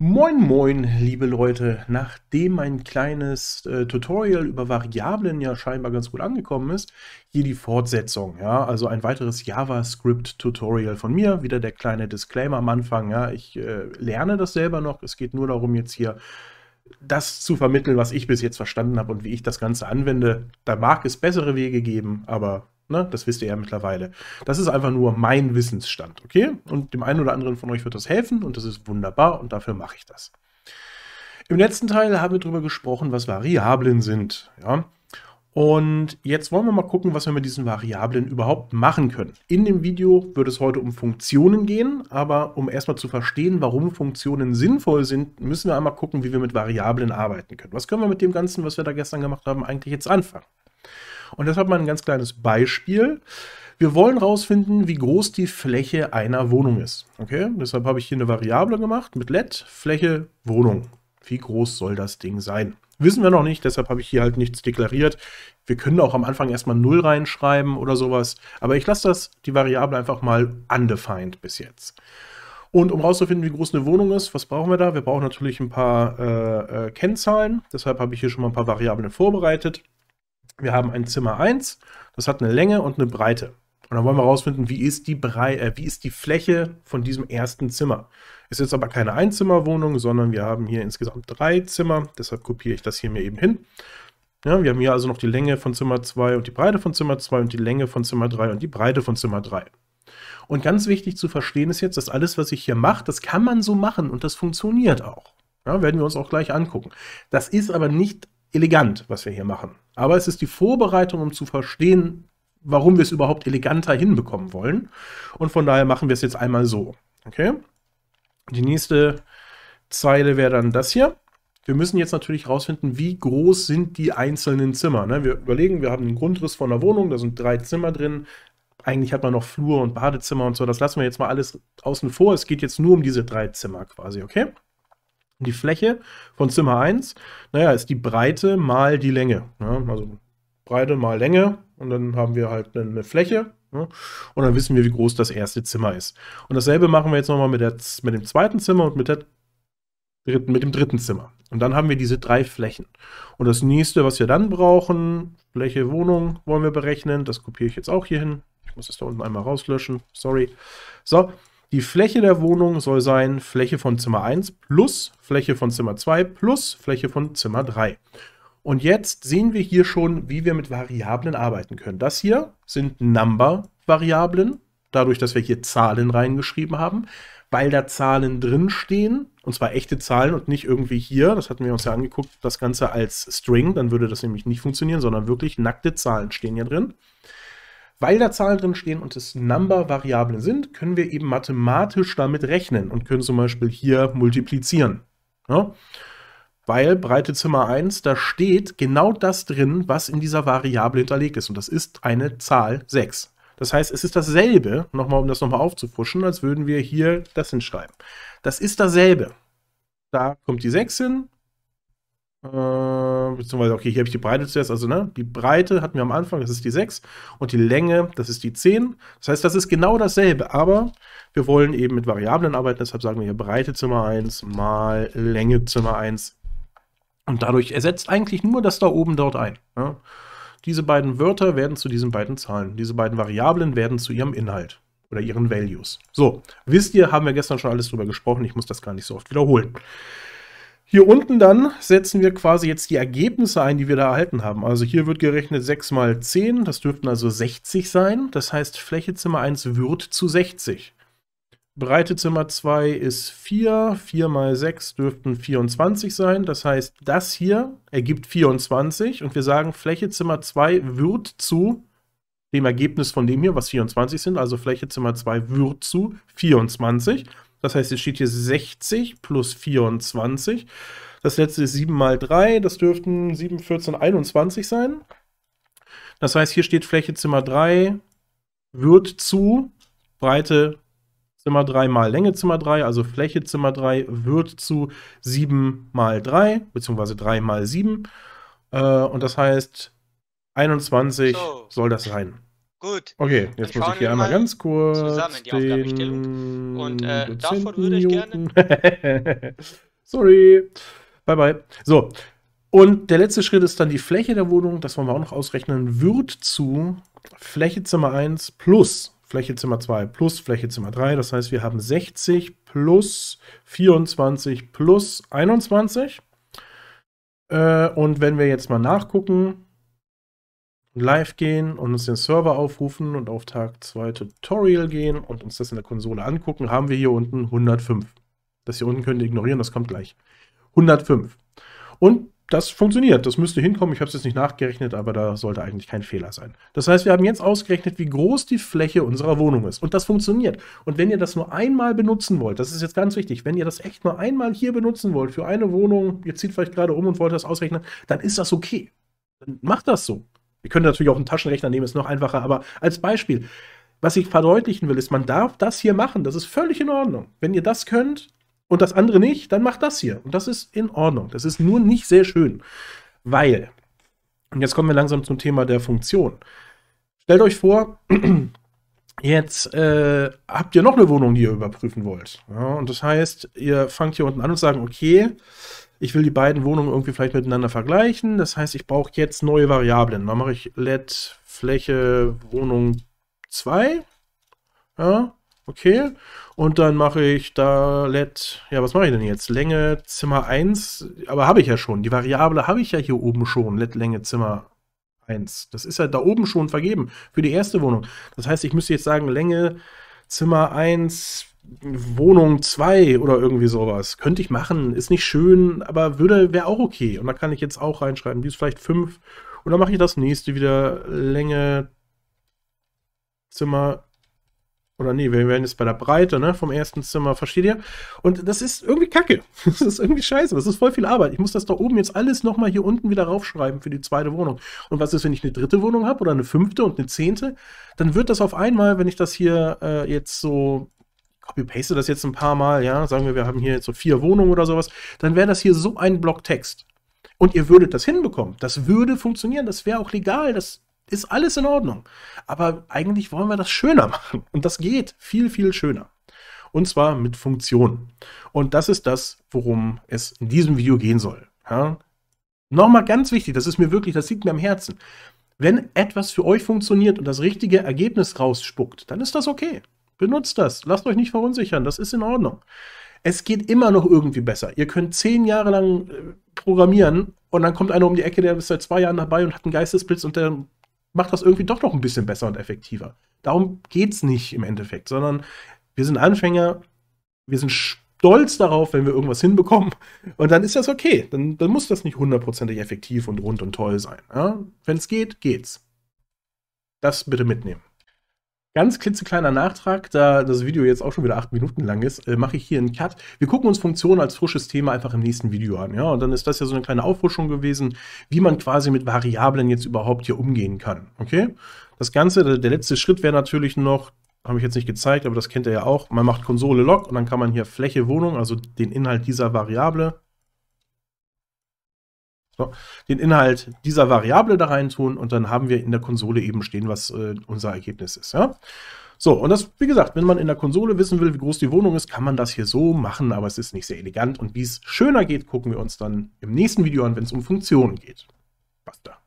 Moin moin, liebe Leute. Nachdem mein kleines äh, Tutorial über Variablen ja scheinbar ganz gut angekommen ist, hier die Fortsetzung. Ja, also ein weiteres JavaScript-Tutorial von mir. Wieder der kleine Disclaimer am Anfang. Ja, ich äh, lerne das selber noch. Es geht nur darum, jetzt hier das zu vermitteln, was ich bis jetzt verstanden habe und wie ich das Ganze anwende. Da mag es bessere Wege geben, aber Ne? Das wisst ihr ja mittlerweile. Das ist einfach nur mein Wissensstand, okay? Und dem einen oder anderen von euch wird das helfen und das ist wunderbar und dafür mache ich das. Im letzten Teil haben wir darüber gesprochen, was Variablen sind. Ja? Und jetzt wollen wir mal gucken, was wir mit diesen Variablen überhaupt machen können. In dem Video wird es heute um Funktionen gehen, aber um erstmal zu verstehen, warum Funktionen sinnvoll sind, müssen wir einmal gucken, wie wir mit Variablen arbeiten können. Was können wir mit dem Ganzen, was wir da gestern gemacht haben, eigentlich jetzt anfangen? Und deshalb mal ein ganz kleines Beispiel. Wir wollen herausfinden, wie groß die Fläche einer Wohnung ist. Okay, deshalb habe ich hier eine Variable gemacht mit let Fläche Wohnung. Wie groß soll das Ding sein? Wissen wir noch nicht, deshalb habe ich hier halt nichts deklariert. Wir können auch am Anfang erstmal 0 reinschreiben oder sowas. Aber ich lasse das, die Variable einfach mal undefined bis jetzt. Und um herauszufinden, wie groß eine Wohnung ist, was brauchen wir da? Wir brauchen natürlich ein paar äh, äh, Kennzahlen. Deshalb habe ich hier schon mal ein paar Variablen vorbereitet wir haben ein Zimmer 1, das hat eine Länge und eine Breite. Und dann wollen wir herausfinden, wie ist die Brei äh, wie ist die Fläche von diesem ersten Zimmer. Ist jetzt aber keine Einzimmerwohnung, sondern wir haben hier insgesamt drei Zimmer. Deshalb kopiere ich das hier mir eben hin. Ja, wir haben hier also noch die Länge von Zimmer 2 und die Breite von Zimmer 2 und die Länge von Zimmer 3 und die Breite von Zimmer 3. Und ganz wichtig zu verstehen ist jetzt, dass alles, was ich hier mache, das kann man so machen und das funktioniert auch. Ja, werden wir uns auch gleich angucken. Das ist aber nicht elegant, was wir hier machen. Aber es ist die Vorbereitung, um zu verstehen, warum wir es überhaupt eleganter hinbekommen wollen. Und von daher machen wir es jetzt einmal so. Okay? Die nächste Zeile wäre dann das hier. Wir müssen jetzt natürlich herausfinden, wie groß sind die einzelnen Zimmer. Ne? Wir überlegen, wir haben einen Grundriss von der Wohnung, da sind drei Zimmer drin. Eigentlich hat man noch Flur und Badezimmer und so. Das lassen wir jetzt mal alles außen vor. Es geht jetzt nur um diese drei Zimmer quasi, okay? Die Fläche von Zimmer 1, naja, ist die Breite mal die Länge. Ja, ne? also Breite mal Länge und dann haben wir halt eine Fläche ja, ne? und dann wissen wir, wie groß das erste Zimmer ist. Und dasselbe machen wir jetzt nochmal mit, mit dem zweiten Zimmer und mit, der, mit dem dritten Zimmer. Und dann haben wir diese drei Flächen. Und das nächste, was wir dann brauchen, Fläche Wohnung wollen wir berechnen. Das kopiere ich jetzt auch hier hin. Ich muss das da unten einmal rauslöschen. Sorry. So, die Fläche der Wohnung soll sein Fläche von Zimmer 1 plus Fläche von Zimmer 2 plus Fläche von Zimmer 3. Und jetzt sehen wir hier schon, wie wir mit Variablen arbeiten können. Das hier sind Number-Variablen, dadurch, dass wir hier Zahlen reingeschrieben haben, weil da Zahlen drinstehen, und zwar echte Zahlen und nicht irgendwie hier, das hatten wir uns ja angeguckt, das Ganze als String, dann würde das nämlich nicht funktionieren, sondern wirklich nackte Zahlen stehen hier drin. Weil da Zahlen drin stehen und es Number-Variablen sind, können wir eben mathematisch damit rechnen und können zum Beispiel hier multiplizieren. Ja? Weil Breite Zimmer 1, da steht genau das drin, was in dieser Variable hinterlegt ist. Und das ist eine Zahl 6. Das heißt, es ist dasselbe, nochmal, um das nochmal aufzufrischen, als würden wir hier das hinschreiben. Das ist dasselbe. Da kommt die 6 hin, äh, beziehungsweise, okay, hier habe ich die Breite zuerst. Also, ne, die Breite hatten wir am Anfang, das ist die 6. Und die Länge, das ist die 10. Das heißt, das ist genau dasselbe. Aber wir wollen eben mit Variablen arbeiten. Deshalb sagen wir hier Breite Zimmer 1 mal Länge Zimmer 1. Und dadurch ersetzt eigentlich nur das da oben dort ein. Ne? Diese beiden Wörter werden zu diesen beiden Zahlen. Diese beiden Variablen werden zu ihrem Inhalt oder ihren Values. So, wisst ihr, haben wir gestern schon alles drüber gesprochen. Ich muss das gar nicht so oft wiederholen. Hier unten dann setzen wir quasi jetzt die Ergebnisse ein, die wir da erhalten haben. Also hier wird gerechnet 6 mal 10, das dürften also 60 sein. Das heißt, Fläche Zimmer 1 wird zu 60. Breite Zimmer 2 ist 4, 4 mal 6 dürften 24 sein. Das heißt, das hier ergibt 24 und wir sagen, Fläche Zimmer 2 wird zu dem Ergebnis von dem hier, was 24 sind, also Fläche Zimmer 2 wird zu 24. Das heißt, es steht hier 60 plus 24. Das letzte ist 7 mal 3, das dürften 7, 14, 21 sein. Das heißt, hier steht Fläche Zimmer 3 wird zu Breite Zimmer 3 mal Länge Zimmer 3, also Fläche Zimmer 3 wird zu 7 mal 3, beziehungsweise 3 mal 7. Äh, und das heißt, 21 so. soll das sein. Gut. Okay, jetzt muss ich hier einmal ganz kurz zusammen die Aufgabenstellung. Und äh, davon würde ich gerne. Sorry. Bye bye. So. Und der letzte Schritt ist dann die Fläche der Wohnung, das wollen wir auch noch ausrechnen, wird zu Fläche Zimmer 1 plus Fläche Zimmer 2 plus Fläche Zimmer 3. Das heißt, wir haben 60 plus 24 plus 21. Äh, und wenn wir jetzt mal nachgucken, live gehen und uns den Server aufrufen und auf Tag 2 Tutorial gehen und uns das in der Konsole angucken, haben wir hier unten 105. Das hier unten könnt ihr ignorieren, das kommt gleich. 105. Und das funktioniert, das müsste hinkommen. Ich habe es jetzt nicht nachgerechnet, aber da sollte eigentlich kein Fehler sein. Das heißt, wir haben jetzt ausgerechnet, wie groß die Fläche unserer Wohnung ist. Und das funktioniert. Und wenn ihr das nur einmal benutzen wollt, das ist jetzt ganz wichtig, wenn ihr das echt nur einmal hier benutzen wollt für eine Wohnung, ihr zieht vielleicht gerade um und wollt das ausrechnen, dann ist das okay. Dann macht das so. Wir können natürlich auch einen Taschenrechner nehmen, ist noch einfacher, aber als Beispiel, was ich verdeutlichen will, ist, man darf das hier machen. Das ist völlig in Ordnung. Wenn ihr das könnt und das andere nicht, dann macht das hier. Und das ist in Ordnung. Das ist nur nicht sehr schön. Weil, und jetzt kommen wir langsam zum Thema der Funktion. Stellt euch vor, Jetzt äh, habt ihr noch eine Wohnung, die ihr überprüfen wollt. Ja, und das heißt, ihr fangt hier unten an und sagt, okay, ich will die beiden Wohnungen irgendwie vielleicht miteinander vergleichen. Das heißt, ich brauche jetzt neue Variablen. Dann mache ich let Fläche Wohnung 2. Ja, okay. Und dann mache ich da let, ja, was mache ich denn jetzt? Länge Zimmer 1, aber habe ich ja schon. Die Variable habe ich ja hier oben schon, let Länge Zimmer 1. Das ist ja da oben schon vergeben für die erste Wohnung. Das heißt, ich müsste jetzt sagen, Länge Zimmer 1 Wohnung 2 oder irgendwie sowas. Könnte ich machen, ist nicht schön, aber würde, wäre auch okay. Und da kann ich jetzt auch reinschreiben, die ist vielleicht 5. Und dann mache ich das nächste wieder Länge, Zimmer, oder nee, wir werden jetzt bei der Breite, ne, vom ersten Zimmer, versteht ihr? Und das ist irgendwie kacke. Das ist irgendwie scheiße. Das ist voll viel Arbeit. Ich muss das da oben jetzt alles nochmal hier unten wieder raufschreiben für die zweite Wohnung. Und was ist, wenn ich eine dritte Wohnung habe oder eine fünfte und eine zehnte? Dann wird das auf einmal, wenn ich das hier äh, jetzt so copy-paste das jetzt ein paar Mal, ja, sagen wir, wir haben hier jetzt so vier Wohnungen oder sowas, dann wäre das hier so ein Block Text. Und ihr würdet das hinbekommen. Das würde funktionieren, das wäre auch legal, das ist alles in Ordnung. Aber eigentlich wollen wir das schöner machen. Und das geht viel, viel schöner. Und zwar mit Funktionen. Und das ist das, worum es in diesem Video gehen soll. Ja? Nochmal ganz wichtig, das ist mir wirklich, das liegt mir am Herzen. Wenn etwas für euch funktioniert und das richtige Ergebnis rausspuckt, dann ist das okay. Benutzt das. Lasst euch nicht verunsichern. Das ist in Ordnung. Es geht immer noch irgendwie besser. Ihr könnt zehn Jahre lang äh, programmieren und dann kommt einer um die Ecke, der ist seit zwei Jahren dabei und hat einen Geistesblitz und der macht das irgendwie doch noch ein bisschen besser und effektiver. Darum geht es nicht im Endeffekt, sondern wir sind Anfänger, wir sind stolz darauf, wenn wir irgendwas hinbekommen. Und dann ist das okay. Dann, dann muss das nicht hundertprozentig effektiv und rund und toll sein. Ja? Wenn es geht, geht's. Das bitte mitnehmen. Ganz klitzekleiner Nachtrag, da das Video jetzt auch schon wieder acht Minuten lang ist, äh, mache ich hier einen Cut. Wir gucken uns Funktionen als frisches Thema einfach im nächsten Video an. Ja, und dann ist das ja so eine kleine Auffrischung gewesen, wie man quasi mit Variablen jetzt überhaupt hier umgehen kann. Okay? Das Ganze, der, der letzte Schritt wäre natürlich noch, habe ich jetzt nicht gezeigt, aber das kennt ihr ja auch. Man macht Konsole log und dann kann man hier Fläche Wohnung, also den Inhalt dieser Variable, so, den Inhalt dieser Variable da rein tun und dann haben wir in der Konsole eben stehen, was äh, unser Ergebnis ist. Ja? So, und das, wie gesagt, wenn man in der Konsole wissen will, wie groß die Wohnung ist, kann man das hier so machen, aber es ist nicht sehr elegant. Und wie es schöner geht, gucken wir uns dann im nächsten Video an, wenn es um Funktionen geht. Basta.